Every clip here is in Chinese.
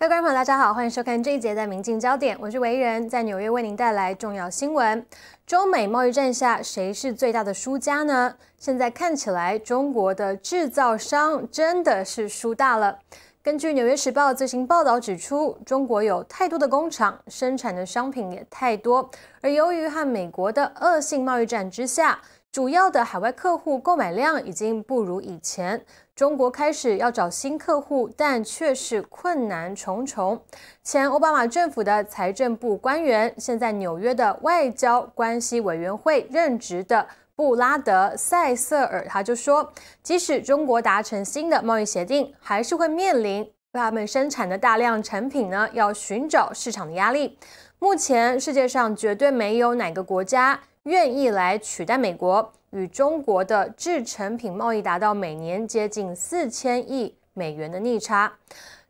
各位观众朋友，大家好，欢迎收看这一节的《明镜焦点》，我是维人在纽约为您带来重要新闻。中美贸易战下，谁是最大的输家呢？现在看起来，中国的制造商真的是输大了。根据《纽约时报》最新报道指出，中国有太多的工厂，生产的商品也太多，而由于和美国的恶性贸易战之下。主要的海外客户购买量已经不如以前，中国开始要找新客户，但却是困难重重。前奥巴马政府的财政部官员，现在纽约的外交关系委员会任职的布拉德·塞瑟尔他就说，即使中国达成新的贸易协定，还是会面临他们生产的大量产品呢要寻找市场的压力。目前世界上绝对没有哪个国家。愿意来取代美国与中国的制成品贸易，达到每年接近四千亿美元的逆差。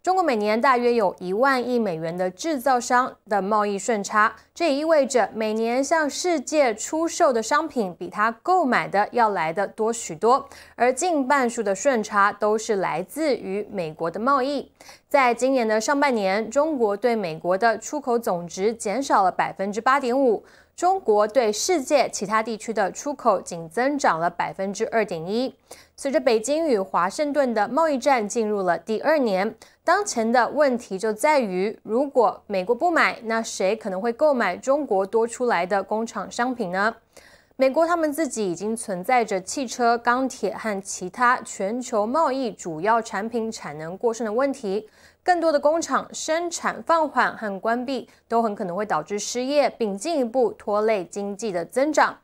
中国每年大约有一万亿美元的制造商的贸易顺差，这也意味着每年向世界出售的商品比他购买的要来的多许多。而近半数的顺差都是来自于美国的贸易。在今年的上半年，中国对美国的出口总值减少了百分之八点五。中国对世界其他地区的出口仅增长了百分之二点一。随着北京与华盛顿的贸易战进入了第二年，当前的问题就在于，如果美国不买，那谁可能会购买中国多出来的工厂商品呢？美国他们自己已经存在着汽车、钢铁和其他全球贸易主要产品产能过剩的问题，更多的工厂生产放缓和关闭都很可能会导致失业，并进一步拖累经济的增长。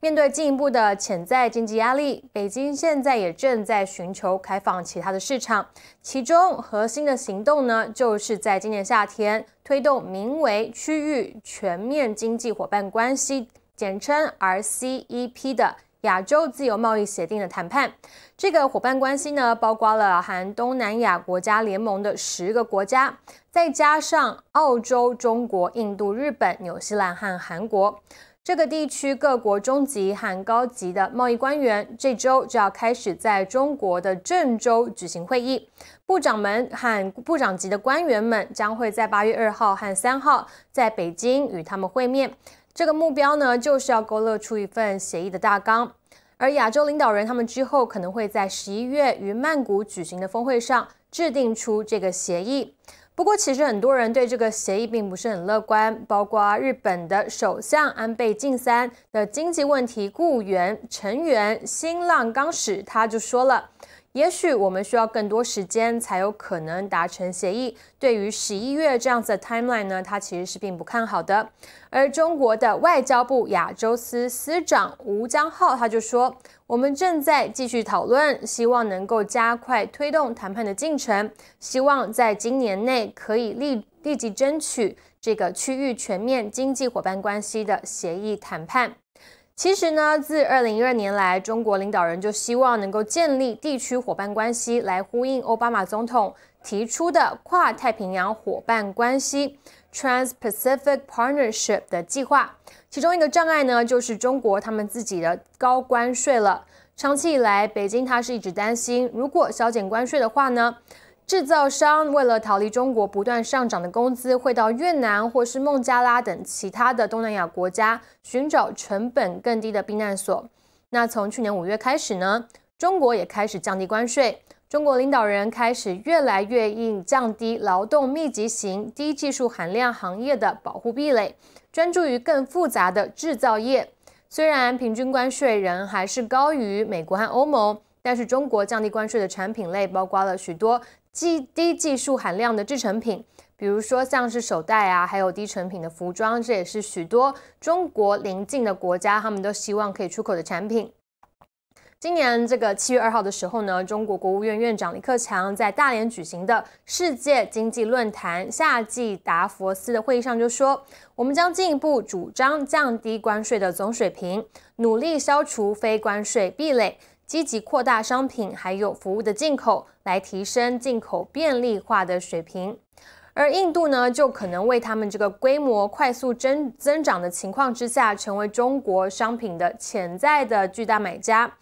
面对进一步的潜在经济压力，北京现在也正在寻求开放其他的市场，其中核心的行动呢，就是在今年夏天推动名为“区域全面经济伙伴关系”。简称 RCEP 的亚洲自由贸易协定的谈判，这个伙伴关系呢，包括了含东南亚国家联盟的十个国家，再加上澳洲、中国、印度、日本、新西兰和韩国。这个地区各国中级和高级的贸易官员这周就要开始在中国的郑州举行会议，部长们和部长级的官员们将会在八月二号和三号在北京与他们会面。这个目标呢，就是要勾勒出一份协议的大纲，而亚洲领导人他们之后可能会在十一月于曼谷举行的峰会上制定出这个协议。不过，其实很多人对这个协议并不是很乐观，包括日本的首相安倍晋三的经济问题雇员成员新浪刚史他就说了。也许我们需要更多时间才有可能达成协议。对于十一月这样子的 timeline 呢，他其实是并不看好的。而中国的外交部亚洲司司长吴江浩他就说：“我们正在继续讨论，希望能够加快推动谈判的进程，希望在今年内可以立立即争取这个区域全面经济伙伴关系的协议谈判。”其实呢，自二零一二年来，中国领导人就希望能够建立地区伙伴关系，来呼应奥巴马总统提出的跨太平洋伙伴关系 （Trans-Pacific Partnership） 的计划。其中一个障碍呢，就是中国他们自己的高关税了。长期以来，北京它是一直担心，如果削减关税的话呢？制造商为了逃离中国不断上涨的工资，会到越南或是孟加拉等其他的东南亚国家寻找成本更低的避难所。那从去年五月开始呢，中国也开始降低关税，中国领导人开始越来越硬降低劳动密集型、低技术含量行业的保护壁垒，专注于更复杂的制造业。虽然平均关税仍还是高于美国和欧盟，但是中国降低关税的产品类包括了许多。低技术含量的制成品，比如说像是手袋啊，还有低成品的服装，这也是许多中国邻近的国家他们都希望可以出口的产品。今年这个七月二号的时候呢，中国国务院院长李克强在大连举行的世界经济论坛夏季达佛斯的会议上就说，我们将进一步主张降低关税的总水平，努力消除非关税壁垒。积极扩大商品还有服务的进口，来提升进口便利化的水平。而印度呢，就可能为他们这个规模快速增增长的情况之下，成为中国商品的潜在的巨大买家。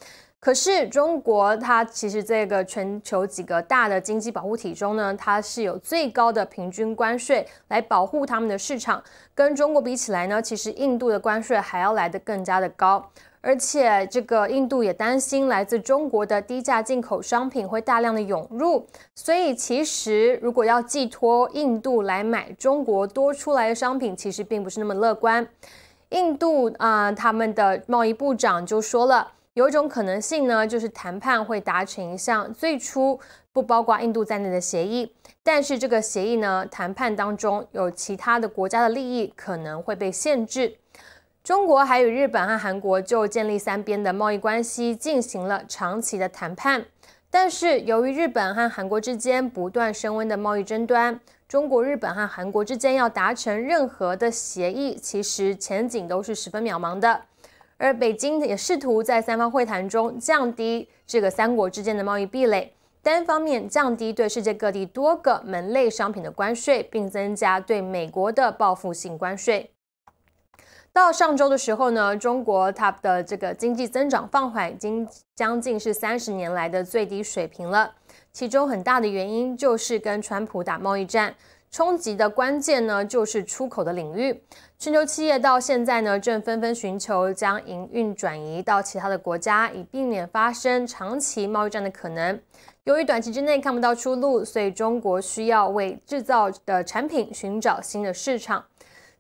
可是中国，它其实这个全球几个大的经济保护体中呢，它是有最高的平均关税来保护他们的市场。跟中国比起来呢，其实印度的关税还要来得更加的高，而且这个印度也担心来自中国的低价进口商品会大量的涌入，所以其实如果要寄托印度来买中国多出来的商品，其实并不是那么乐观。印度啊，他们的贸易部长就说了。有一种可能性呢，就是谈判会达成一项最初不包括印度在内的协议，但是这个协议呢，谈判当中有其他的国家的利益可能会被限制。中国还与日本和韩国就建立三边的贸易关系进行了长期的谈判，但是由于日本和韩国之间不断升温的贸易争端，中国、日本和韩国之间要达成任何的协议，其实前景都是十分渺茫的。而北京也试图在三方会谈中降低这个三国之间的贸易壁垒，单方面降低对世界各地多个门类商品的关税，并增加对美国的报复性关税。到上周的时候呢，中国它的这个经济增长放缓已经将近是三十年来的最低水平了，其中很大的原因就是跟川普打贸易战。冲击的关键呢，就是出口的领域。全球企业到现在呢，正纷纷寻求将营运转移到其他的国家，以避免发生长期贸易战的可能。由于短期之内看不到出路，所以中国需要为制造的产品寻找新的市场。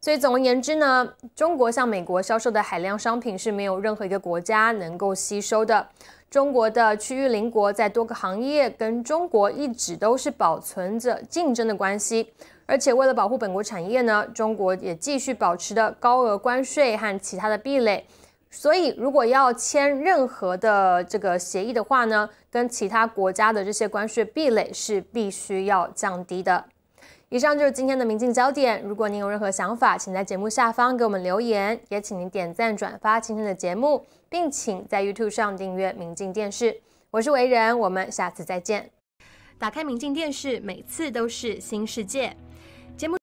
所以，总而言之呢，中国向美国销售的海量商品是没有任何一个国家能够吸收的。中国的区域邻国在多个行业跟中国一直都是保存着竞争的关系，而且为了保护本国产业呢，中国也继续保持着高额关税和其他的壁垒。所以，如果要签任何的这个协议的话呢，跟其他国家的这些关税壁垒是必须要降低的。以上就是今天的《明镜焦点》。如果您有任何想法，请在节目下方给我们留言，也请您点赞、转发今天的节目，并请在 YouTube 上订阅《明镜电视》。我是维仁，我们下次再见。打开《明镜电视》，每次都是新世界。节目。